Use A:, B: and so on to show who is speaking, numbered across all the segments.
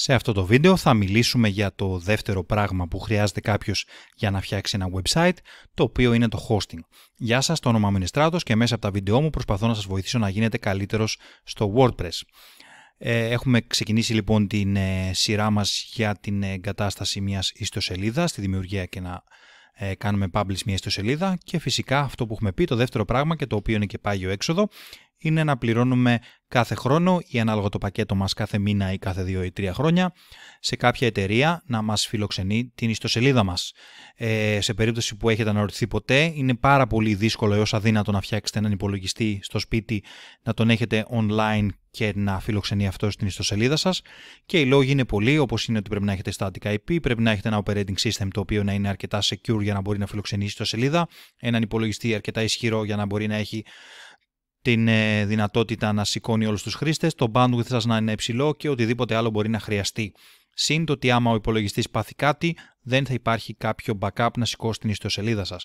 A: Σε αυτό το βίντεο θα μιλήσουμε για το δεύτερο πράγμα που χρειάζεται κάποιος για να φτιάξει ένα website, το οποίο είναι το hosting. Γεια σας, το όνομά μου είναι Στράτος και μέσα από τα βίντεό μου προσπαθώ να σας βοηθήσω να γίνετε καλύτερος στο WordPress. Ε, έχουμε ξεκινήσει λοιπόν την ε, σειρά μας για την ε, εγκατάσταση μιας ιστοσελίδας, τη δημιουργία και ένα ε, κάνουμε publish μια ιστοσελίδα και φυσικά αυτό που έχουμε πει, το δεύτερο πράγμα και το οποίο είναι και πάγιο έξοδο, είναι να πληρώνουμε κάθε χρόνο ή ανάλογα το πακέτο μας κάθε μήνα ή κάθε δύο ή τρία χρόνια σε κάποια εταιρεία να μας φιλοξενεί την ιστοσελίδα μας. Ε, σε περίπτωση που έχετε αναρωτηθεί ποτέ, είναι πάρα πολύ δύσκολο έως αδύνατο να φτιάξετε έναν υπολογιστή στο σπίτι, να τον έχετε online και να φιλοξενεί αυτό στην ιστοσελίδα σας. Και οι λόγοι είναι πολλοί, όπως είναι ότι πρέπει να έχετε static IP, πρέπει να έχετε ένα operating system το οποίο να είναι αρκετά secure για να μπορεί να φιλοξενήσει η ιστοσελίδα... έναν υπολογιστή αρκετά ισχυρό για να μπορεί να έχει την ε, δυνατότητα να σηκώνει όλους τους χρήστες, το bandwidth σας να είναι υψηλό και οτιδήποτε άλλο μπορεί να χρειαστεί. Συν το ότι άμα ο υπολογιστής πάθει κάτι, δεν θα υπάρχει κάποιο backup να σηκώσει την ιστοσελίδα σας.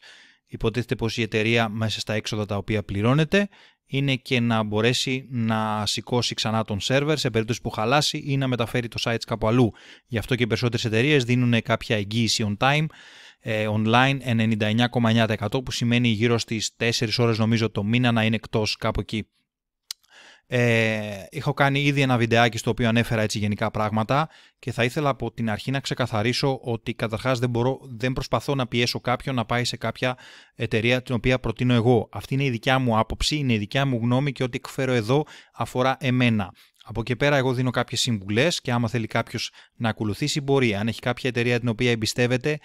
A: Υποτίθεται πως η εταιρεία μέσα στα έξοδα τα οποία πληρώνεται είναι και να μπορέσει να σηκώσει ξανά τον σερβερ σε περίπτωση που χαλάσει ή να μεταφέρει το site κάπου αλλού. Γι' αυτό και οι περισσότερες εταιρείες δίνουν κάποια εγγύηση on time, ε, online 99,9% που σημαίνει γύρω στις 4 ώρες νομίζω το μήνα να είναι εκτός κάπου εκεί. Ε, έχω κάνει ήδη ένα βιντεάκι στο οποίο ανέφερα έτσι γενικά πράγματα και θα ήθελα από την αρχή να ξεκαθαρίσω ότι καταρχάς δεν, μπορώ, δεν προσπαθώ να πιέσω κάποιον να πάει σε κάποια εταιρεία την οποία προτείνω εγώ. Αυτή είναι η δικιά μου άποψη, είναι η δικιά μου γνώμη και ό,τι εκφέρω εδώ αφορά εμένα. Από εκεί πέρα, εγώ δίνω κάποιες συμβουλές και άμα θέλει κάποιος να ακολουθήσει, μπορεί. Αν έχει κάποια εταιρεία την οποία εμπιστεύεται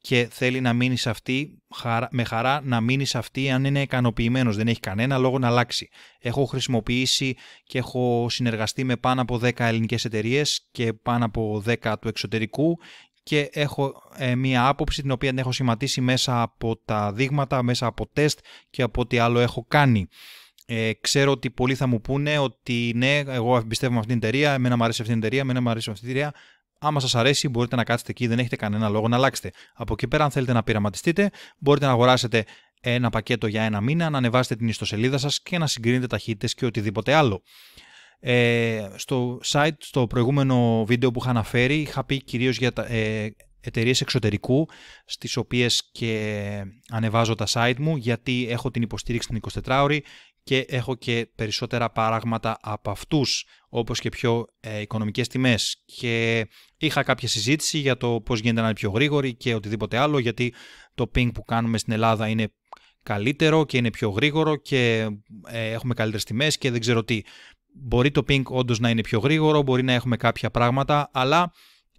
A: και θέλει να μείνει σε αυτή, με χαρά να μείνει σε αυτή αν είναι ικανοποιημένος. Δεν έχει κανένα λόγο να αλλάξει. Έχω χρησιμοποιήσει και έχω συνεργαστεί με πάνω από 10 ελληνικές εταιρείες και πάνω από 10 του εξωτερικού και έχω ε, μία άποψη την οποία την έχω σχηματίσει μέσα από τα δείγματα, μέσα από τεστ και από ό,τι άλλο έχω κάνει. Ε, ξέρω ότι πολλοί θα μου πούνε ότι ναι, εγώ πιστεύω αυτήν την εταιρεία, εμένα μου αρέσει αυτήν την εταιρεία, εμένα μου αρέσει αυτήν την εταιρεία. Άμα σας αρέσει, μπορείτε να κάτσετε εκεί, δεν έχετε κανένα λόγο να αλλάξετε. Από εκεί πέρα, αν θέλετε να πειραματιστείτε, μπορείτε να αγοράσετε ένα πακέτο για ένα μήνα, να ανεβάσετε την ιστοσελίδα σας και να συγκρίνετε ταχύτητες και οτιδήποτε άλλο. Ε, στο site, στο προηγούμενο βίντεο που είχα αναφέρει, είχα πει κυρίως για τα. Ε, εταιρείες εξωτερικού, στις οποίες και ανεβάζω τα site μου, γιατί έχω την υποστήριξη την 24 ώρη και έχω και περισσότερα παράγματα από αυτούς, όπως και πιο ε, οικονομικές τιμές. Και είχα κάποια συζήτηση για το πώς γίνεται να είναι πιο γρήγορη και οτιδήποτε άλλο, γιατί το ping που κάνουμε στην Ελλάδα είναι καλύτερο και είναι πιο γρήγορο και ε, έχουμε καλύτερες τιμές και δεν ξέρω τι. Μπορεί το ping όντως να είναι πιο γρήγορο, μπορεί να έχουμε κάποια πράγματα, αλλά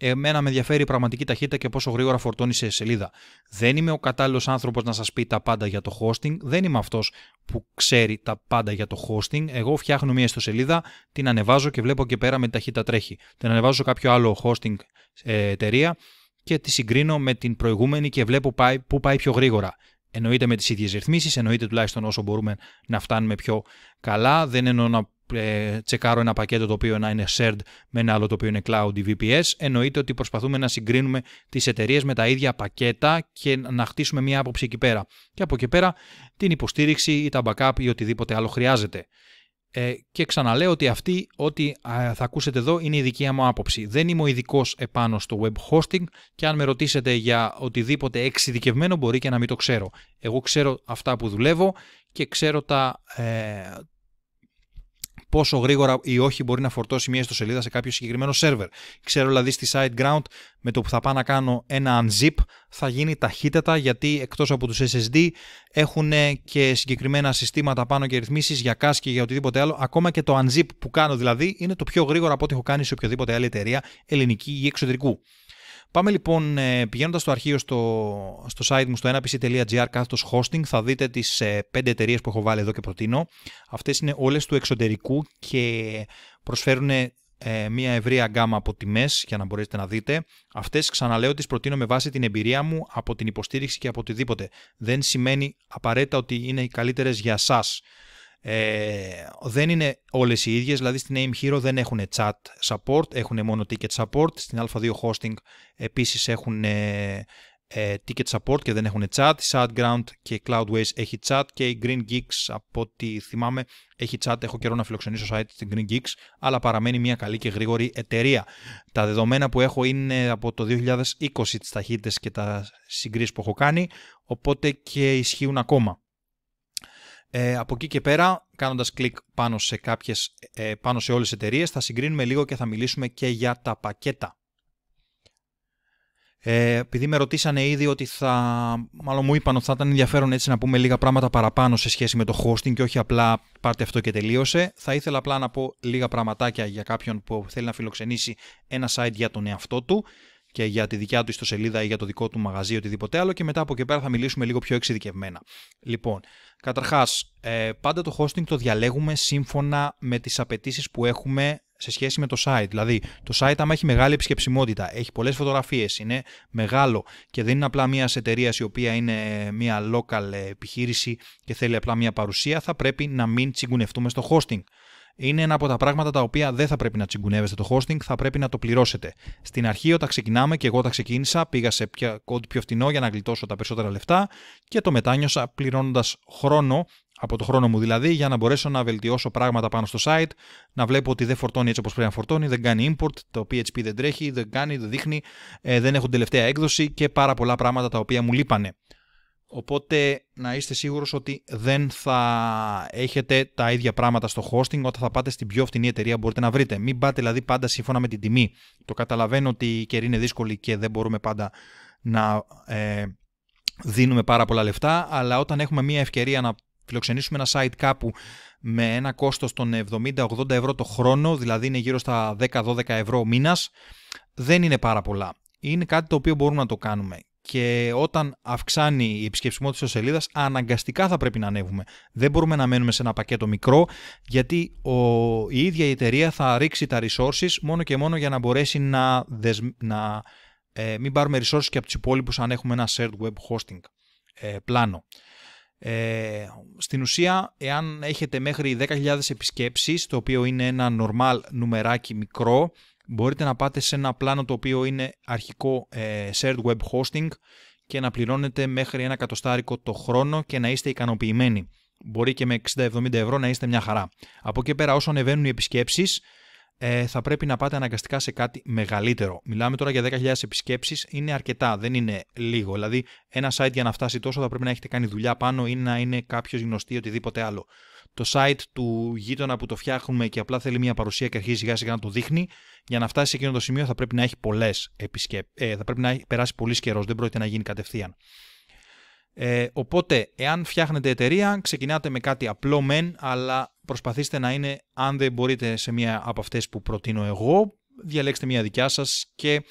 A: εμένα με ενδιαφέρει η πραγματική ταχύτητα και πόσο γρήγορα φορτώνει σε σελίδα. Δεν είμαι ο κατάλληλος άνθρωπος να σας πει τα πάντα για το hosting. Δεν είμαι αυτός που ξέρει τα πάντα για το hosting. Εγώ φτιάχνω μια ιστοσελίδα, την ανεβάζω και βλέπω και πέρα με ταχύτητα τρέχει. Την ανεβάζω σε κάποιο άλλο hosting ε, εταιρεία και τη συγκρίνω με την προηγούμενη και βλέπω πάει, που πάει πιο γρήγορα. Εννοείται με τις ίδιες ρυθμίσεις, εννοείται τουλάχιστον όσο μπορούμε να φτάνουμε πιο καλά. Δεν εννοώ να ε, τσεκάρω ένα πακέτο το οποίο να είναι shared με ένα άλλο το οποίο είναι cloud ή VPS. Εννοείται ότι προσπαθούμε να συγκρίνουμε τις εταιρείες με τα ίδια πακέτα και να χτίσουμε μία άποψη εκεί πέρα. Και από εκεί πέρα την υποστήριξη ή τα backup ή οτιδήποτε άλλο χρειάζεται. Ε, και ξαναλέω ότι αυτή, ό,τι θα ακούσετε εδώ, είναι η δικη μου άποψη. Δεν είμαι ο ειδικός επάνω στο web hosting και αν με ρωτήσετε για οτιδήποτε εξειδικευμένο μπορεί και να μην το ξέρω. Εγώ ξέρω αυτά που δουλεύω και ξέρω τα, ε, πόσο γρήγορα ή όχι μπορεί να φορτώσει μια ιστοσελίδα σε κάποιο συγκεκριμένο σερβερ. Ξέρω δηλαδή στη site με το που θα πάω να κάνω ένα unzip θα γίνει ταχύτατα γιατί εκτός από τους SSD έχουν ε, και συγκεκριμένα συστήματα πάνω και ρυθμίσεις για CAS και για οτιδήποτε άλλο. Ακόμα και το unzip που κάνω δηλαδή είναι το πιο γρήγορο από ό,τι έχω κάνει σε οποιοδήποτε άλλη εταιρεία ελληνική ή εξωτερικού. Πάμε λοιπόν ε, πηγαίνοντας στο αρχείο στο, στο site μου στο 1pc.gr κάθετος hosting θα δείτε τις ε, πέντε εταιρείες που έχω βάλει εδώ και προτείνω. Αυτές είναι όλες του εξωτερικού και προσφέρουν ε, μια ευρεία γκάμα από τιμές για να μπορέσετε να δείτε. Αυτές ξαναλέω τις προτείνω με βάση την εμπειρία μου από την υποστήριξη και από οτιδήποτε. Δεν σημαίνει απαραίτητα ότι είναι οι καλύτερες για εσά. Ε, δεν είναι όλες οι ίδιες, δηλαδή στην Aim Hero δεν έχουν chat support, έχουν μόνο ticket support. Στην Α2 Hosting επίσης έχουν ε, ε, ticket support και δεν έχουν chat. Η Sadground και Cloudways έχει chat και η Green Geeks από ό,τι θυμάμαι έχει chat. Έχω καιρό να φιλοξενήσω site στην Green Geeks, αλλά παραμένει μια καλή και γρήγορη εταιρεία. Τα δεδομένα που έχω είναι από το 2020 τις ταχύτητες και τα συγκρίσει που έχω κάνει, οπότε και ισχύουν ακόμα. Ε, από εκεί και πέρα, κάνοντας κλικ πάνω σε, κάποιες, ε, πάνω σε όλες τις εταιρείες, θα συγκρίνουμε λίγο και θα μιλήσουμε και για τα πακέτα. Ε, επειδή με ρωτήσανε ήδη ότι θα, μάλλον μου είπαν ότι θα ήταν ενδιαφέρον έτσι να πούμε λίγα πράγματα παραπάνω σε σχέση με το hosting και όχι απλά πάρτε αυτό και τελείωσε, θα ήθελα απλά να πω λίγα πραγματάκια για κάποιον που θέλει να φιλοξενήσει ένα site για τον εαυτό του και για τη δικιά του ιστοσελίδα ή για το δικό του μαγαζί ή οτιδήποτε άλλο και μετά από εκεί πέρα θα μιλήσουμε λίγο πιο εξειδικευμένα. Λοιπόν, καταρχάς, ε, πάντα το hosting το διαλέγουμε σύμφωνα με τις απαιτήσεις που έχουμε σε σχέση με το site. Δηλαδή, το site άμα έχει μεγάλη επισκεψιμότητα, έχει πολλές φωτογραφίες, είναι μεγάλο και δεν είναι απλά μιας εταιρείας η οποία είναι μια local επιχείρηση και θέλει απλά μια παρουσία, θα πρέπει να μην τσιγκουνευτούμε στο hosting είναι ένα από τα πράγματα τα οποία δεν θα πρέπει να τσιγκουνεύεστε το hosting, θα πρέπει να το πληρώσετε. Στην αρχή, όταν ξεκινάμε και εγώ τα ξεκίνησα, πήγα σε κόντ πιο φτηνό για να γλιτώσω τα περισσότερα λεφτά και το μετάνιωσα πληρώνοντας χρόνο από το χρόνο μου δηλαδή, για να μπορέσω να βελτιώσω πράγματα πάνω στο site, να βλέπω ότι δεν φορτώνει έτσι όπως πρέπει να φορτώνει, δεν κάνει import, το PHP δεν τρέχει, δεν κάνει, δεν δείχνει, ε, δεν έχουν τελευταία έκδοση και πάρα πολλά πράγματα τα οποία μου λείπανε. Οπότε να είστε σίγουρος ότι δεν θα έχετε τα ίδια πράγματα στο hosting όταν θα πάτε στην πιο φτηνή εταιρεία μπορείτε να βρείτε. Μην πάτε δηλαδή πάντα σύμφωνα με την τιμή. Το καταλαβαίνω ότι η καιρή είναι δύσκολη και δεν μπορούμε πάντα να ε, δίνουμε πάρα πολλά λεφτά, αλλά όταν έχουμε μια ευκαιρία να φιλοξενήσουμε ένα site κάπου με ένα κόστος των 70-80 ευρώ το χρόνο, δηλαδή είναι γύρω στα 10-12 ευρώ ο μήνας, δεν είναι πάρα πολλά. Είναι κάτι το οποίο μπορούμε να το κάνουμε και όταν αυξάνει η επισκεψιμότητα της σελίδα, αναγκαστικά θα πρέπει να ανέβουμε. Δεν μπορούμε να μένουμε σε ένα πακέτο μικρό, γιατί ο, η ίδια η εταιρεία θα ρίξει τα resources μόνο και μόνο για να μπορέσει να, να ε, μην πάρουμε resources και από τους υπόλοιπους αν έχουμε ένα shared web hosting ε, πλάνο. Ε, στην ουσία, εάν έχετε μέχρι 10.000 επισκέψεις, το οποίο είναι ένα normal νουμεράκι μικρό, μπορείτε να πάτε σε ένα πλάνο το οποίο είναι αρχικό ε, shared web hosting και να πληρώνετε μέχρι ένα εκατοστάρικο το χρόνο και να είστε ικανοποιημένοι. Μπορεί και με 60-70 ευρώ να είστε μια χαρά. Από εκεί πέρα όσο ανεβαίνουν οι επισκέψεις ε, θα πρέπει να πάτε αναγκαστικά σε κάτι μεγαλύτερο. Μιλάμε τώρα για 10.000 επισκέψεις, είναι αρκετά, δεν είναι λίγο. Δηλαδή ένα site για να φτάσει τόσο θα πρέπει να έχετε κάνει δουλειά πάνω ή να είναι κάποιος γνωστή οτιδήποτε άλλο. Το site του γείτονα που το φτιάχνουμε και απλά θέλει μια παρουσία και αρχίζει σιγά σιγά να το δείχνει, για να φτάσει σε εκείνο το σημείο θα πρέπει να έχει πολλές επισκέπτε. Ε, θα πρέπει να περάσει πολύ καιρός, δεν πρόκειται να γίνει κατευθείαν. Ε, οπότε, εάν φτιάχνετε εταιρεία, ξεκινάτε με κάτι απλό μεν, αλλά προσπαθήστε να είναι, αν δεν μπορείτε σε μία από αυτές που προτείνω εγώ, διαλέξτε μία δικιά σας και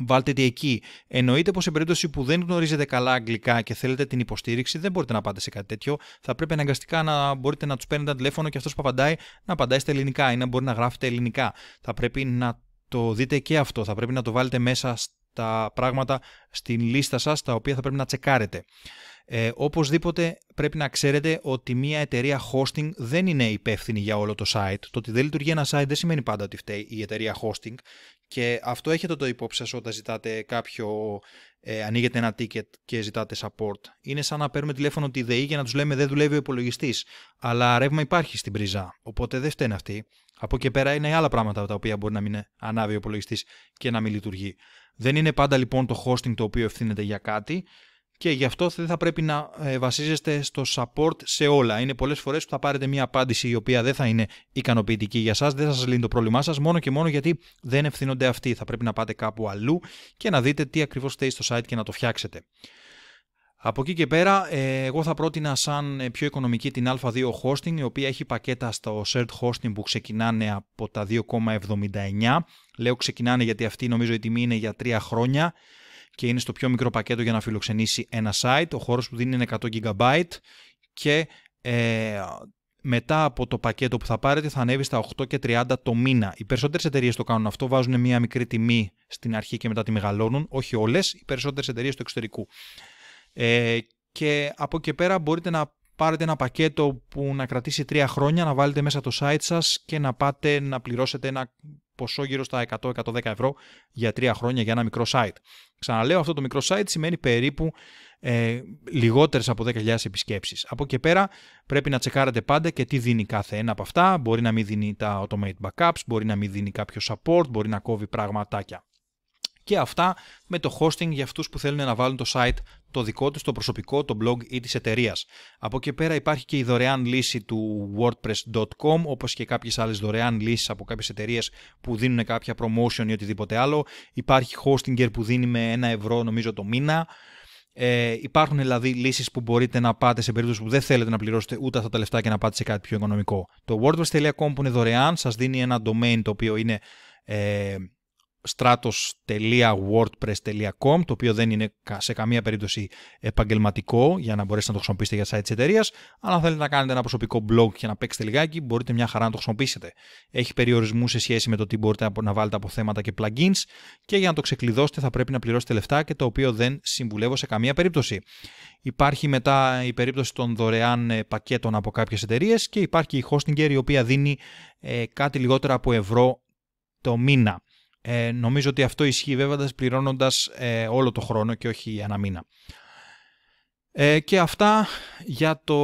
A: Βάλτε τη εκεί. Εννοείται πως σε περίπτωση που δεν γνωρίζετε καλά αγγλικά και θέλετε την υποστήριξη, δεν μπορείτε να πάτε σε κάτι τέτοιο. Θα πρέπει αναγκαστικά να μπορείτε να τους παίρνετε ένα τηλέφωνο και αυτός που απαντάει να απαντάει στα ελληνικά ή να μπορεί να γράφετε ελληνικά. Θα πρέπει να το δείτε και αυτό. Θα πρέπει να το βάλετε μέσα στα πράγματα στην λίστα σας τα οποία θα πρέπει να τσεκάρετε. Ε, οπωσδήποτε πρέπει να ξέρετε ότι μια εταιρεία hosting δεν είναι υπεύθυνη για όλο το site. Το ότι δεν λειτουργεί ένα site δεν σημαίνει πάντα ότι φταίει η εταιρεία hosting και αυτό έχετε το υπόψη σας όταν ζητάτε κάποιο, ε, ανοίγετε ένα ticket και ζητάτε support. Είναι σαν να παίρνουμε τηλέφωνο τη ΔΕΗ για να τους λέμε δεν δουλεύει ο υπολογιστής. Αλλά ρεύμα υπάρχει στην πρίζα, οπότε δεν φταίνε αυτή. Από εκεί πέρα είναι άλλα πράγματα τα οποία μπορεί να μην ανάβει ο υπολογιστής και να μην λειτουργεί. Δεν είναι πάντα λοιπόν το hosting το οποίο ευθύνεται για κάτι και γι' αυτό δεν θα πρέπει να ε, βασίζεστε στο support σε όλα. Είναι πολλές φορές που θα πάρετε μια απάντηση η οποία δεν θα είναι ικανοποιητική για εσά. δεν θα σας λύνει το πρόβλημά σας, μόνο και μόνο γιατί δεν ευθύνονται αυτοί. Θα πρέπει να πάτε κάπου αλλού και να δείτε τι ακριβώς θέλει στο site και να το φτιάξετε. Από εκεί και πέρα, ε, εγώ θα πρότεινα σαν ε, πιο οικονομική την α2 hosting, η οποία έχει πακέτα στο shared hosting που ξεκινάνε από τα 2,79. Λέω ξεκινάνε γιατί αυτή νομίζω η τιμή είναι για 3 χρόνια και είναι στο πιο μικρό πακέτο για να φιλοξενήσει ένα site. Ο χώρος που δίνει είναι 100 GB και ε, μετά από το πακέτο που θα πάρετε θα ανέβει στα 8 και 30 το μήνα. Οι περισσότερες εταιρείες το κάνουν αυτό, βάζουν μια μικρή τιμή στην αρχή και μετά τη μεγαλώνουν, όχι όλες, οι περισσότερες εταιρείες του εξωτερικού. Ε, και από εκεί πέρα μπορείτε να πάρετε ένα πακέτο που να κρατήσει 3 χρόνια, να βάλετε μέσα το site σας και να πάτε να πληρώσετε ένα ποσό γύρω στα 100-110 ευρώ για τρία χρόνια για ένα μικρό site. Ξαναλέω, αυτό το μικρό site σημαίνει περίπου ε, λιγότερες από 10.000 επισκέψεις. Από εκεί πέρα πρέπει να τσεκάρετε πάντα και τι δίνει κάθε ένα από αυτά. Μπορεί να μην δίνει τα automate backups, μπορεί να μην δίνει κάποιο support, μπορεί να κόβει πραγματάκια. Και αυτά με το hosting για αυτούς που θέλουν να βάλουν το site το δικό του, το προσωπικό, το blog ή της εταιρείας. Από εκεί πέρα υπάρχει και η δωρεάν λύση του wordpress.com όπως και κάποιες άλλες δωρεάν λύσεις από κάποιες εταιρείες που δίνουν κάποια promotion ή οτιδήποτε άλλο. Υπάρχει Hostinger που δίνει με ένα ευρώ νομίζω το μήνα. Ε, υπάρχουν δηλαδή λύσεις που μπορείτε να πάτε σε περίπτωση που δεν θέλετε να πληρώσετε ούτε αυτά τα λεφτά και να πάτε σε κάτι πιο οικονομικό. Το wordpress.com που είναι δωρεάν σας δίνει ένα domain το οποίο είναι ε, stratos.wordpress.com το οποίο δεν είναι σε καμία περίπτωση επαγγελματικό για να μπορέσετε να το χρησιμοποιήσετε για site της εταιρείας. αλλά αν θέλετε να κάνετε ένα προσωπικό blog και να παίξετε λιγάκι μπορείτε μια χαρά να το χρησιμοποιήσετε. Έχει περιορισμού σε σχέση με το τι μπορείτε να βάλετε από θέματα και plugins και για να το ξεκλειδώσετε θα πρέπει να πληρώσετε λεφτά και το οποίο δεν συμβουλεύω σε καμία περίπτωση. Υπάρχει μετά η περίπτωση των δωρεάν ε, πακέτων από κάποιες εταιρείες και υπάρχει η Hostinger η οποία δίνει ε, κάτι λιγότερα από ευρώ το μήνα. Ε, νομίζω ότι αυτό ισχύει βέβαια πληρώνοντας ε, όλο το χρόνο και όχι ένα μήνα. Ε, και αυτά για το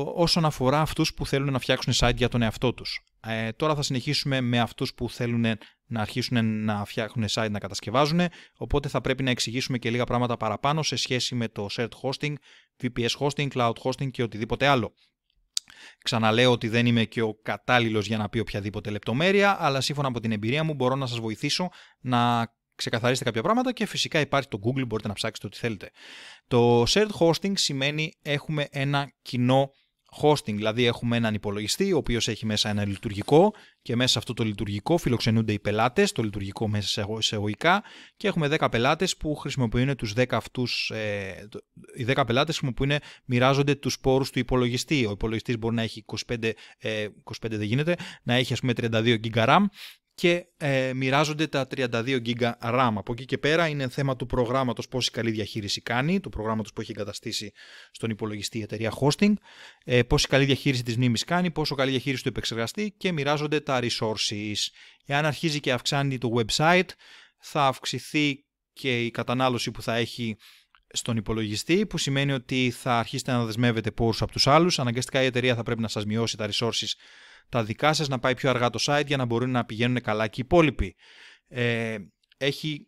A: όσον αφορά αυτούς που θέλουν να φτιάξουν site για τον εαυτό τους. Ε, τώρα θα συνεχίσουμε με αυτούς που θέλουν να αρχίσουν να φτιάχνουν site να κατασκευάζουν, οπότε θα πρέπει να εξηγήσουμε και λίγα πράγματα παραπάνω σε σχέση με το shared hosting, VPS hosting, cloud hosting και οτιδήποτε άλλο. Ξαναλέω ότι δεν είμαι και ο κατάλληλος για να πει οποιαδήποτε λεπτομέρεια, αλλά σύμφωνα από την εμπειρία μου μπορώ να σας βοηθήσω να ξεκαθαρίσετε κάποια πράγματα και φυσικά υπάρχει το Google, μπορείτε να ψάξετε ό,τι θέλετε. Το shared hosting σημαίνει έχουμε ένα κοινό hosting, δηλαδή έχουμε έναν υπολογιστή ο οποίος έχει μέσα ένα λειτουργικό και μέσα σε αυτό το λειτουργικό φιλοξενούνται οι πελάτες, το λειτουργικό μέσα σε εισαγωγικά και έχουμε 10 πελάτες που χρησιμοποιούν τους 10 αυτούς, ε, οι 10 πελάτες χρησιμοποιούν, μοιράζονται τους πόρους του υπολογιστή. Ο υπολογιστής μπορεί να έχει 25, 25 ε, δεν γίνεται, να έχει ας πούμε 32 GB και ε, μοιράζονται τα 32 GB RAM. Από εκεί και πέρα είναι θέμα του προγράμματος πόση καλή διαχείριση κάνει, του προγράμματος που έχει εγκαταστήσει στον υπολογιστή η εταιρεία hosting, ε, πόση καλή διαχείριση της μνήμης κάνει, πόσο καλή διαχείριση του επεξεργαστή και μοιράζονται τα resources. Εάν αρχίζει και αυξάνει το website, θα αυξηθεί και η κατανάλωση που θα έχει στον υπολογιστή, που σημαίνει ότι θα αρχίσετε να δεσμεύετε πόρους από τους άλλους. Αναγκαστικά η εταιρεία θα πρέπει να σας μειώσει τα resources τα δικά σας, να πάει πιο αργά το site για να μπορούν να πηγαίνουν καλά και οι υπόλοιποι. Ε, έχει,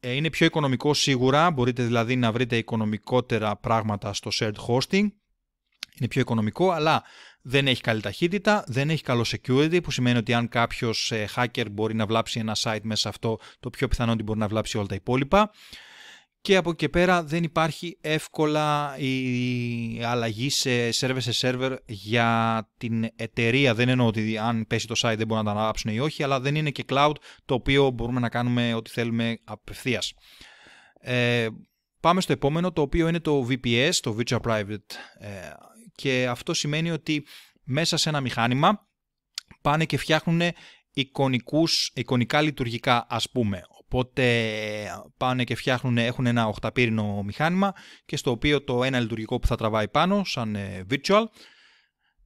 A: ε, είναι πιο οικονομικό σίγουρα, μπορείτε δηλαδή να βρείτε οικονομικότερα πράγματα στο shared hosting, είναι πιο οικονομικό, αλλά δεν έχει καλή ταχύτητα, δεν έχει καλό security, που σημαίνει ότι αν κάποιος ε, hacker μπορεί να βλάψει ένα site μέσα σε αυτό, το πιο πιθανό ότι μπορεί να βλάψει όλα τα υπόλοιπα και από εκεί πέρα δεν υπάρχει εύκολα η αλλαγή σε server σε server για την εταιρεία. Δεν εννοώ ότι αν πέσει το site δεν μπορούν να τα ανάψουν ή όχι, αλλά δεν είναι και cloud το οποίο μπορούμε να κάνουμε ό,τι θέλουμε απευθείας. Ε, πάμε στο επόμενο, το οποίο είναι το VPS, το Virtual Private. Ε, και αυτό σημαίνει ότι μέσα σε ένα μηχάνημα πάνε και φτιάχνουν εικονικούς, εικονικά λειτουργικά ας πούμε. Οπότε πάνε και φτιάχνουν, έχουν ένα οχταπύρινο μηχάνημα και στο οποίο το ένα λειτουργικό που θα τραβάει πάνω σαν ε, virtual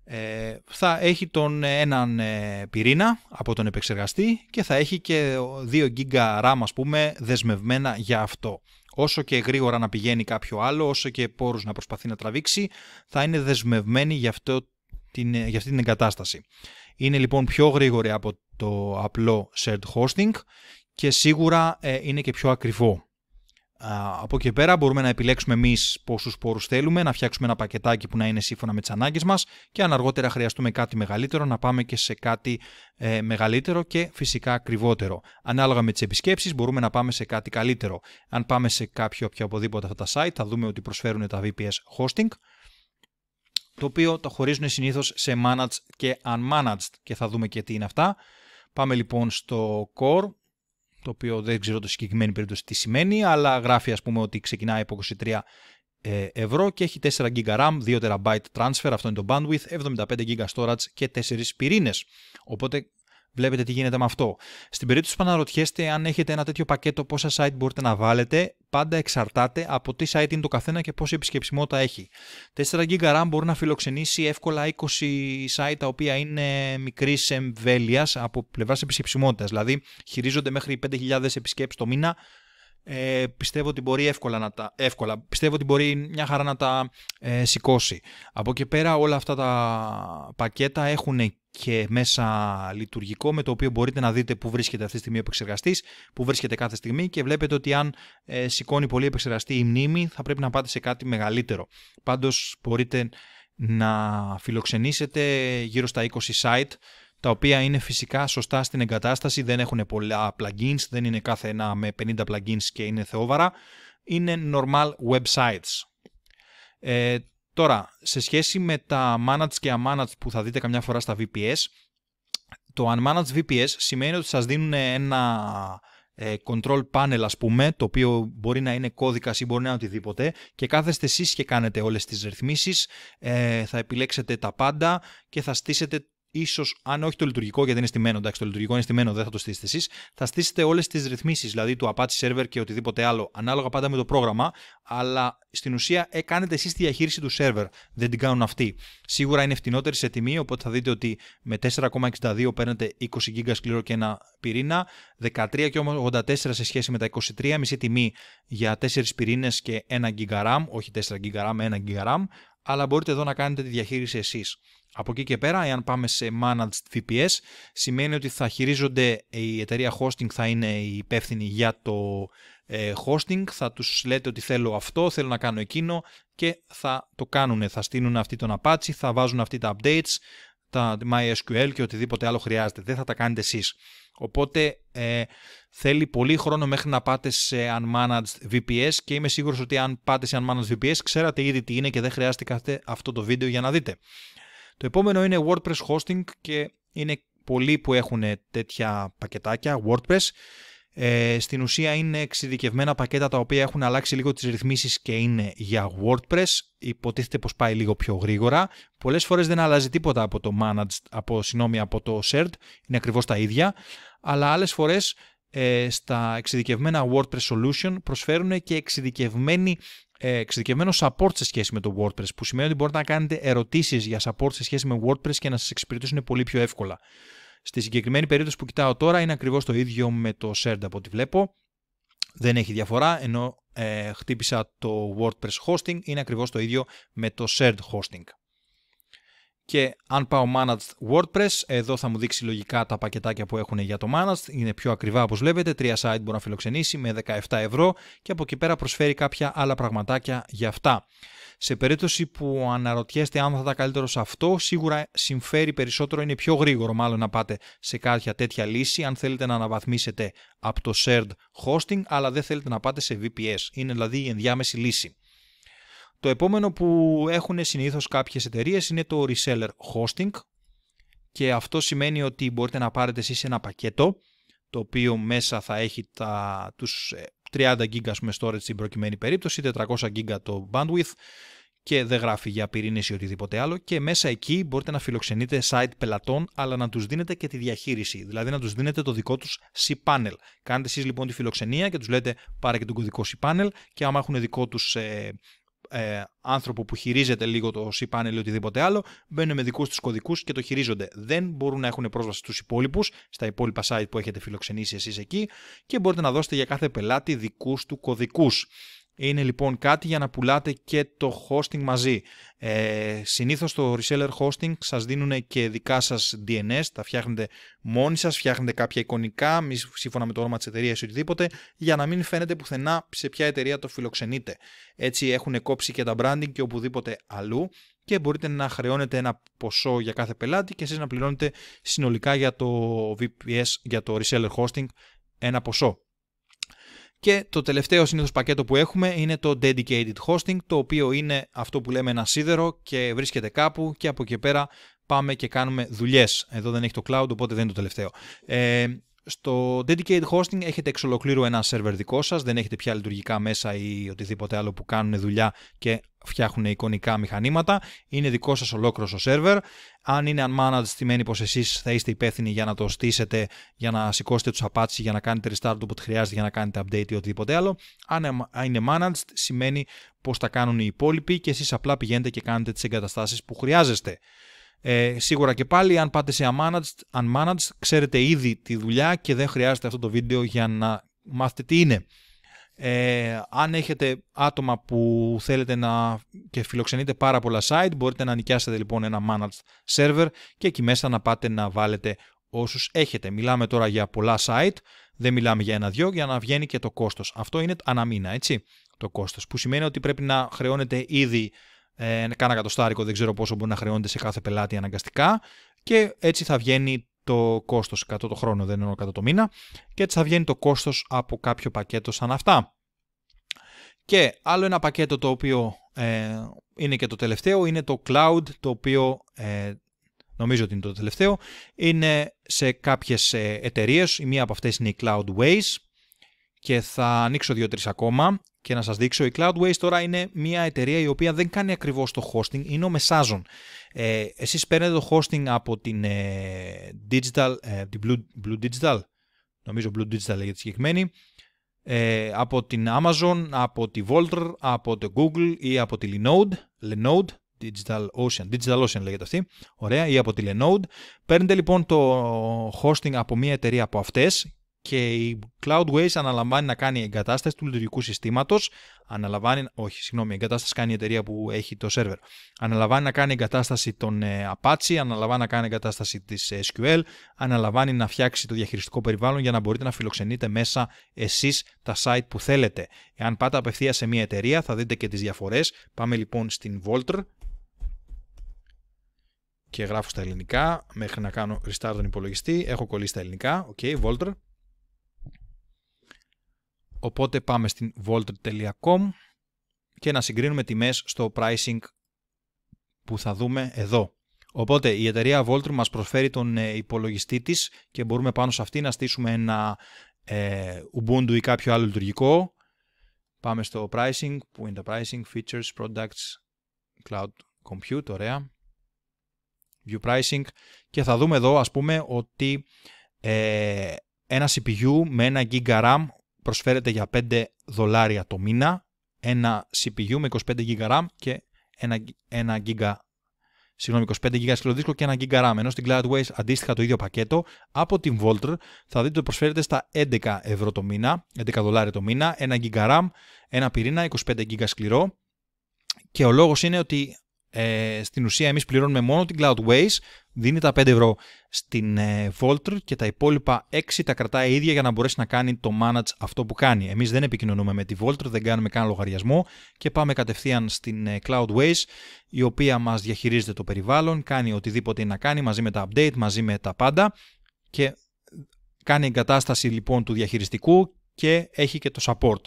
A: ε, θα έχει τον ε, έναν πυρήνα από τον επεξεργαστή και θα έχει και 2 GB RAM ας πούμε δεσμευμένα για αυτό. Όσο και γρήγορα να πηγαίνει κάποιο άλλο, όσο και πόρους να προσπαθεί να τραβήξει, θα είναι δεσμευμένη για, αυτό, την, για αυτή την εγκατάσταση. Είναι λοιπόν πιο γρήγορη από το απλό shared hosting και σίγουρα ε, είναι και πιο ακριβό. Από εκεί πέρα μπορούμε να επιλέξουμε εμείς πόσους πόρους θέλουμε, να φτιάξουμε ένα πακετάκι που να είναι σύμφωνα με τις ανάγκες μας και αν αργότερα χρειαστούμε κάτι μεγαλύτερο, να πάμε και σε κάτι ε, μεγαλύτερο και φυσικά ακριβότερο. Ανάλογα με τις επισκέψεις, μπορούμε να πάμε σε κάτι καλύτερο. Αν πάμε σε κάποιο οποιοδήποτε αυτά τα site, θα δούμε ότι προσφέρουν τα VPS hosting, το οποίο τα χωρίζουν συνήθως σε managed και unmanaged και θα δούμε και τι είναι αυτά. Πάμε λοιπόν στο core το οποίο δεν ξέρω το συγκεκριμένη περίπτωση τι σημαίνει, αλλά γράφει ας πούμε ότι ξεκινάει από 23 ε, ευρώ και έχει 4 GB RAM, 2 TB transfer, αυτό είναι το bandwidth, 75 GB storage και 4 πυρήνες. Οπότε Βλέπετε τι γίνεται με αυτό. Στην περίπτωση που αναρωτιέστε αν έχετε ένα τέτοιο πακέτο, πόσα site μπορείτε να βάλετε, πάντα εξαρτάται από τι site είναι το καθένα και πόση επισκεψιμότητα έχει. 4 GB RAM μπορεί να φιλοξενήσει εύκολα 20 site τα οποία είναι μικρής εμβέλειας από πλευράς επισκεψιμότητας. Δηλαδή χειρίζονται μέχρι 5.000 επισκέψεις το μήνα ε, πιστεύω ότι μπορεί εύκολα να τα. Εύκολα. Πιστεύω ότι μπορεί μια χαρά να τα ε, σηκώσει. Από εκεί πέρα όλα αυτά τα πακέτα έχουν και μέσα λειτουργικό με το οποίο μπορείτε να δείτε που βρίσκεται αυτή τη στιγμή ο επεξεργαστής, που βρίσκεται κάθε στιγμή και βλέπετε ότι αν ε, σηκώνει πολύ επεξεργαστή η μνήμη θα πρέπει να πάτε σε κάτι μεγαλύτερο. Πάντως μπορείτε να φιλοξενήσετε γύρω στα 20 site τα οποία είναι φυσικά σωστά στην εγκατάσταση, δεν έχουν πολλά plugins, δεν είναι κάθε ένα με 50 plugins και είναι θεόβαρα, είναι normal websites. Ε, τώρα, σε σχέση με τα managed και unmanaged που θα δείτε καμιά φορά στα VPS, το unmanaged VPS σημαίνει ότι σας δίνουν ένα ε, control panel ας πούμε, το οποίο μπορεί να είναι κώδικας ή μπορεί να είναι οτιδήποτε και κάθεστε εσείς και κάνετε όλες τις ρυθμίσεις, ε, θα επιλέξετε τα πάντα και θα στήσετε ίσως, αν όχι το λειτουργικό, γιατί είναι στημένο, εντάξει, το λειτουργικό είναι στημένο, δεν θα το στήσετε εσείς, θα στήσετε όλες τις ρυθμίσεις, δηλαδή του Apache Server και οτιδήποτε άλλο, ανάλογα πάντα με το πρόγραμμα, αλλά στην ουσία ε, κάνετε εσείς τη διαχείριση του server. Δεν την κάνουν αυτοί. Σίγουρα είναι φτηνότερη σε τιμή, οπότε θα δείτε ότι με 4,62 παίρνετε 20 GB σκληρό και ένα πυρήνα, 13,84 σε σχέση με τα 23, μισή τιμή για 4 πυρήνες και 1 GB RAM, όχι 4 GB RAM, 1 GB RAM, αλλά μπορείτε εδώ να κάνετε τη διαχείριση εσείς. Από εκεί και πέρα, εάν πάμε σε Managed VPS, σημαίνει ότι θα χειρίζονται, ε, η εταιρεία hosting θα είναι η υπεύθυνη για το ε, hosting, θα τους λέτε ότι θέλω αυτό, θέλω να κάνω εκείνο και θα το κάνουν, θα στείλουν αυτή τον Apache, θα βάζουν αυτή τα updates, τα MySQL και οτιδήποτε άλλο χρειάζεται. Δεν θα τα κάνετε εσείς. Οπότε ε, Θέλει πολύ χρόνο μέχρι να πάτε σε unmanaged VPS και είμαι σίγουρος ότι αν πάτε σε unmanaged VPS ξέρατε ήδη τι είναι και δεν χρειάστηκατε αυτό το βίντεο για να δείτε. Το επόμενο είναι WordPress hosting και είναι πολλοί που έχουν τέτοια πακετάκια WordPress. Ε, στην ουσία είναι εξειδικευμένα πακέτα τα οποία έχουν αλλάξει λίγο τις ρυθμίσεις και είναι για WordPress. Υποτίθεται πως πάει λίγο πιο γρήγορα. Πολλές φορές δεν αλλάζει τίποτα από το managed, από, συγνώμη, από το shared, είναι ακριβώς τα ίδια. Αλλά άλλες φορές ε, στα εξειδικευμένα WordPress Solution προσφέρουν και εξειδικευμένη ε, εξειδικευμένο support σε σχέση με το WordPress, που σημαίνει ότι μπορείτε να κάνετε ερωτήσεις για support σε σχέση με WordPress και να σας εξυπηρετήσουν πολύ πιο εύκολα. Στη συγκεκριμένη περίπτωση που κοιτάω τώρα είναι ακριβώς το ίδιο με το shared από ό,τι βλέπω. Δεν έχει διαφορά, ενώ ε, χτύπησα το WordPress hosting, είναι ακριβώς το ίδιο με το shared hosting. Και αν πάω Managed WordPress, εδώ θα μου δείξει λογικά τα πακετάκια που έχουν για το Managed. Είναι πιο ακριβά όπως βλέπετε, τρία site μπορεί να φιλοξενήσει με 17 ευρώ και από εκεί πέρα προσφέρει κάποια άλλα πραγματάκια για αυτά. Σε περίπτωση που αναρωτιέστε αν θα ήταν καλύτερο σε αυτό, σίγουρα συμφέρει περισσότερο, είναι πιο γρήγορο μάλλον να πάτε σε κάποια τέτοια λύση αν θέλετε να αναβαθμίσετε από το shared hosting, αλλά δεν θέλετε να πάτε σε VPS. Είναι δηλαδή η ενδιάμεση λύση. Το επόμενο που έχουν συνήθως κάποιες εταιρείες είναι το reseller hosting και αυτό σημαίνει ότι μπορείτε να πάρετε εσείς ένα πακέτο το οποίο μέσα θα έχει τα, τους 30 GB με storage στην προκειμένη περίπτωση, 400 GB το bandwidth και δεν γράφει για πυρήνες ή οτιδήποτε άλλο και μέσα εκεί μπορείτε να φιλοξενείτε site πελατών αλλά να τους δίνετε και τη διαχείριση, δηλαδή να τους δίνετε το δικό τους cPanel. Κάνετε εσείς λοιπόν τη φιλοξενία και τους λέτε πάρε και τον κωδικό cPanel και άμα έχουν δικό τους ε, ε, άνθρωπο που χειρίζεται λίγο το C-Panel ή οτιδήποτε άλλο, μπαίνουν με δικούς τους κωδικούς και το χειρίζονται. Δεν μπορούν να έχουν πρόσβαση στους υπόλοιπους, στα υπόλοιπα site που έχετε φιλοξενήσει εσείς εκεί και μπορείτε να δώσετε για κάθε πελάτη δικούς του κωδικούς. Είναι λοιπόν κάτι για να πουλάτε και το hosting μαζί. Ε, συνήθως το reseller hosting σας δίνουν και δικά σας DNS, τα φτιάχνετε μόνοι σας, φτιάχνετε κάποια εικονικά, μη σύμφωνα με το όνομα της εταιρείας ή οτιδήποτε, για να μην φαίνεται πουθενά σε ποια εταιρεία το φιλοξενείτε. Έτσι έχουν κόψει και τα branding και οπουδήποτε αλλού και μπορείτε να χρεώνετε ένα ποσό για κάθε πελάτη και εσείς να πληρώνετε συνολικά για το VPS, για το reseller hosting ένα ποσό. Και το τελευταίο συνήθως πακέτο που έχουμε είναι το Dedicated Hosting, το οποίο είναι αυτό που λέμε ένα σίδερο και βρίσκεται κάπου και από εκεί πέρα πάμε και κάνουμε δουλειές. Εδώ δεν έχει το cloud, οπότε δεν είναι το τελευταίο. Ε, στο dedicated hosting έχετε εξ ολοκλήρου ένα σερβερ δικό σας, δεν έχετε πια λειτουργικά μέσα ή οτιδήποτε άλλο που κάνουν δουλειά και φτιάχνουν εικονικά μηχανήματα. Είναι δικό σας ολόκληρο ο σερβερ. Αν είναι unmanaged, σημαίνει πως εσείς θα είστε υπεύθυνοι για να το στήσετε, για να σηκώσετε τους Apache, για να κάνετε restart όπου χρειάζεται, για να κάνετε update ή οτιδήποτε άλλο. Αν είναι managed, σημαίνει πώ τα κάνουν οι υπόλοιποι και εσείς απλά πηγαίνετε και κάνετε τις εγκαταστάσεις που χρειάζεστε. Ε, σίγουρα και πάλι, αν πάτε σε unmanaged, unmanaged, ξέρετε ήδη τη δουλειά και δεν χρειάζεται αυτό το βίντεο για να μάθετε τι είναι. Ε, αν έχετε άτομα που θέλετε να και φιλοξενείτε πάρα πολλά site, μπορείτε να νοικιάσετε λοιπόν ένα managed server και εκεί μέσα να πάτε να βάλετε όσους έχετε. Μιλάμε τώρα για πολλά site, δεν μιλάμε για ένα-δυο, για να βγαίνει και το κόστος. Αυτό είναι αναμήνα, έτσι, το κόστος, που σημαίνει ότι πρέπει να χρεώνετε ήδη ε, κάνα κατοστάρικο, δεν ξέρω πόσο μπορεί να χρεώνεται σε κάθε πελάτη αναγκαστικά και έτσι θα βγαίνει το κόστος 100 το χρόνο, δεν εννοώ κατά το μήνα και έτσι θα βγαίνει το κόστος από κάποιο πακέτο σαν αυτά. Και άλλο ένα πακέτο το οποίο ε, είναι και το τελευταίο είναι το cloud το οποίο ε, νομίζω ότι είναι το τελευταίο είναι σε κάποιες ε, εταιρείες, η μία από αυτές είναι η Cloudways και θα ανοίξω δυο-τρει ακόμα και να σας δείξω. Η Cloudways τώρα είναι μια εταιρεία η οποία δεν κάνει ακριβώς το hosting, είναι ο μεσάζων. Ε, εσείς παίρνετε το hosting από την, ε, digital, ε, την Blue, Digital, νομίζω Blue Digital λέγεται συγκεκριμένη, ε, από την Amazon, από τη Volter, από το Google ή από τη Linode, Linode, Digital Ocean, Digital Ocean λέγεται αυτή, ωραία, ή από τη Linode. Παίρνετε λοιπόν το hosting από μια εταιρεία από αυτές και η Cloudways αναλαμβάνει να κάνει εγκατάσταση του λειτουργικού συστήματος. Αναλαμβάνει, όχι, συγγνώμη, εγκατάσταση κάνει η εταιρεία που έχει το σερβερ. Αναλαμβάνει να κάνει εγκατάσταση των ε, Apache, αναλαμβάνει να κάνει εγκατάσταση της ε, SQL, αναλαμβάνει να φτιάξει το διαχειριστικό περιβάλλον για να μπορείτε να φιλοξενείτε μέσα εσείς τα site που θέλετε. Εάν πάτε απευθείας σε μια εταιρεία, θα δείτε και τις διαφορές. Πάμε λοιπόν στην VOLTR Και γράφω στα ελληνικά μέχρι να κάνω restart τον υπολογιστή. Έχω κολλήσει στα ελληνικά. Οκ, okay, Volter. Οπότε πάμε στην voltr.com και να συγκρίνουμε τιμές στο pricing που θα δούμε εδώ. Οπότε η εταιρεία Voltr μας προσφέρει τον ε, υπολογιστή της και μπορούμε πάνω σε αυτή να στήσουμε ένα ε, Ubuntu ή κάποιο άλλο λειτουργικό. Πάμε στο pricing, που είναι το pricing, features, products, cloud compute, ωραία. View pricing και θα δούμε εδώ ας πούμε ότι ε, ένα CPU με ένα GB RAM προσφέρεται για 5 δολάρια το μήνα, ένα CPU με 25 GB RAM και ένα, ένα GB συγγνώμη, 25 GB και 1 GB RAM. Ενώ στην Cloudways αντίστοιχα το ίδιο πακέτο από την Voltr θα δείτε ότι προσφέρεται στα 11 ευρώ το μήνα, 11 δολάρια το μήνα, 1 GB RAM, ένα πυρήνα, 25 GB σκληρό. Και ο λόγος είναι ότι ε, στην ουσία εμείς πληρώνουμε μόνο την Cloudways δίνει τα 5 ευρώ στην ε, Voltr και τα υπόλοιπα 6 τα κρατάει η ίδια για να μπορέσει να κάνει το manage αυτό που κάνει. Εμείς δεν επικοινωνούμε με τη Voltr, δεν κάνουμε καν λογαριασμό και πάμε κατευθείαν στην ε, Cloudways η οποία μας διαχειρίζεται το περιβάλλον, κάνει οτιδήποτε να κάνει μαζί με τα update, μαζί με τα πάντα και κάνει εγκατάσταση λοιπόν του διαχειριστικού και έχει και το support.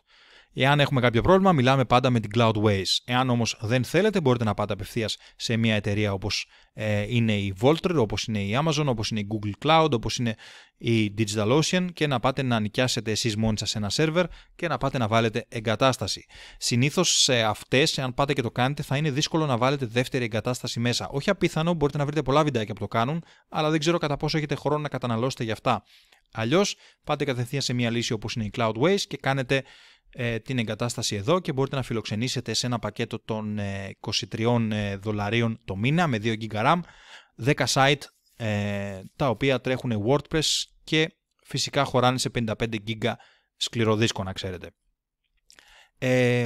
A: Εάν έχουμε κάποιο πρόβλημα, μιλάμε πάντα με την Cloudways. Εάν όμως δεν θέλετε, μπορείτε να πάτε απευθείας σε μια εταιρεία όπως ε, είναι η Voltr, όπως είναι η Amazon, όπως είναι η Google Cloud, όπως είναι η DigitalOcean και να πάτε να νοικιάσετε εσείς μόνοι σας ένα σερβερ και να πάτε να βάλετε εγκατάσταση. Συνήθως σε αυτές, εάν πάτε και το κάνετε, θα είναι δύσκολο να βάλετε δεύτερη εγκατάσταση μέσα. Όχι απίθανο, μπορείτε να βρείτε πολλά βιντεάκια που το κάνουν, αλλά δεν ξέρω κατά πόσο έχετε χρόνο να καταναλώσετε γι' αυτά. Αλλιώς, πάτε κατευθείαν σε μια λύση όπως είναι η Cloudways και κάνετε ε, την εγκατάσταση εδώ και μπορείτε να φιλοξενήσετε σε ένα πακέτο των 23 ε, ε, δολαρίων το μήνα με 2 GB RAM 10 site τα οποία τρέχουν WordPress και φυσικά χωράνε σε 55 GB σκληροδίσκο να ξέρετε. Ε,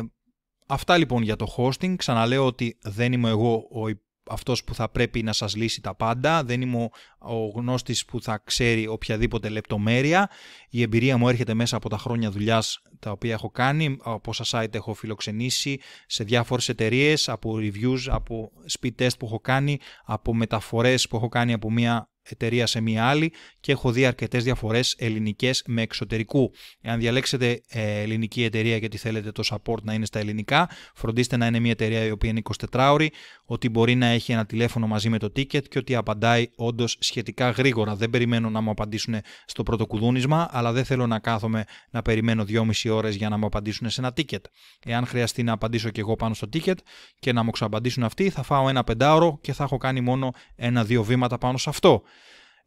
A: αυτά λοιπόν για το hosting. Ξαναλέω ότι δεν είμαι εγώ ο αυτός που θα πρέπει να σας λύσει τα πάντα, δεν είμαι ο γνώστης που θα ξέρει οποιαδήποτε λεπτομέρεια. Η εμπειρία μου έρχεται μέσα από τα χρόνια δουλειάς τα οποία έχω κάνει, από όσα site έχω φιλοξενήσει, σε διάφορες εταιρείες, από reviews, από speed test που έχω κάνει, από μεταφορές που έχω κάνει από μία εταιρεία σε μία άλλη και έχω δει αρκετές διαφορές ελληνικές με εξωτερικού. Εάν διαλέξετε ε, ελληνική εταιρεία γιατί θέλετε το support να είναι στα ελληνικά, φροντίστε να είναι μια εταιρεία η οποία είναι 24 ώρη, ότι μπορεί να έχει ένα τηλέφωνο μαζί με το ticket και ότι απαντάει όντως σχετικά γρήγορα. Δεν περιμένω να μου απαντήσουν στο πρώτο κουδούνισμα, αλλά δεν θέλω να κάθομαι να περιμένω 2,5 ώρες για να μου απαντήσουν σε ένα ticket. Εάν χρειαστεί να απαντήσω και εγώ πάνω στο ticket και να μου ξαπαντήσουν αυτοί, θα φάω ένα πεντάωρο και θα έχω κάνει μόνο ένα-δύο βήματα πάνω σε αυτό.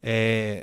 A: Ε,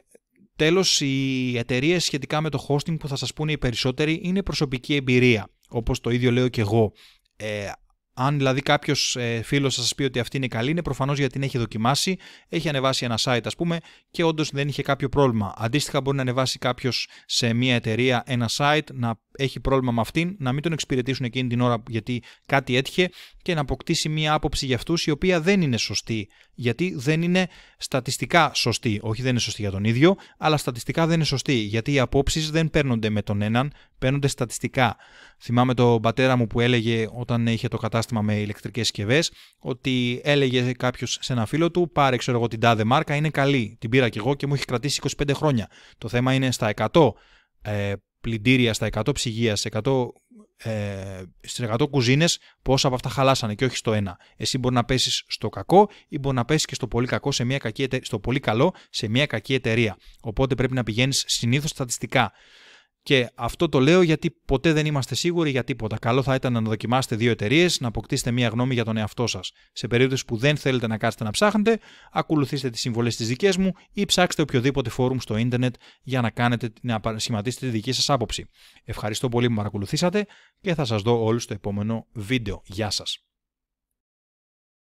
A: τέλος, οι εταιρείες σχετικά με το hosting που θα σας πούνε οι περισσότεροι είναι προσωπική εμπειρία, όπως το ίδιο λέω και εγώ. Ε, αν δηλαδή κάποιος ε, φίλος σας πει ότι αυτή είναι καλή, είναι προφανώς γιατί την έχει δοκιμάσει, έχει ανεβάσει ένα site, ας πούμε, και όντως δεν είχε κάποιο πρόβλημα. Αντίστοιχα, μπορεί να ανεβάσει κάποιος σε μια εταιρεία ένα site, να έχει πρόβλημα με αυτήν, να μην τον εξυπηρετήσουν εκείνη την ώρα γιατί κάτι έτυχε και να αποκτήσει μια άποψη για αυτούς η οποία δεν είναι σωστή. Γιατί δεν είναι στατιστικά σωστή. Όχι, δεν είναι σωστή για τον ίδιο, αλλά στατιστικά δεν είναι σωστή. Γιατί οι απόψεις δεν παίρνονται με τον έναν, παίρνονται στατιστικά. Θυμάμαι τον πατέρα μου που έλεγε όταν είχε το κατάστημα με ηλεκτρικές συσκευές, ότι έλεγε κάποιος σε ένα φίλο του: Πάρε, ξέρω εγώ, την τάδε μάρκα, είναι καλή. Την πήρα και εγώ και μου έχει κρατήσει 25 χρόνια. Το θέμα είναι στα 100 ε, πλυντήρια, στα 100 ψυγεία, σε 100 ε, στι 100 κουζίνες πόσα από αυτά χαλάσανε και όχι στο ένα. Εσύ μπορεί να πέσεις στο κακό ή μπορεί να πέσεις και στο πολύ, κακό σε μια κακή, στο πολύ καλό σε μια κακή εταιρεία. Οπότε πρέπει να πηγαίνεις συνήθως στατιστικά. Και αυτό το λέω γιατί ποτέ δεν είμαστε σίγουροι για τίποτα. Καλό θα ήταν να δοκιμάσετε δύο εταιρείες, να αποκτήσετε μία γνώμη για τον εαυτό σας. Σε περίπτωση που δεν θέλετε να κάτσετε να ψάχνετε, ακολουθήστε τις συμβολές της δική μου ή ψάξτε οποιοδήποτε φόρουμ στο ίντερνετ για να, κάνετε, να σχηματίσετε τη δική σας άποψη. Ευχαριστώ πολύ που με παρακολουθήσατε και θα σας δω όλου στο επόμενο βίντεο. Γεια σας!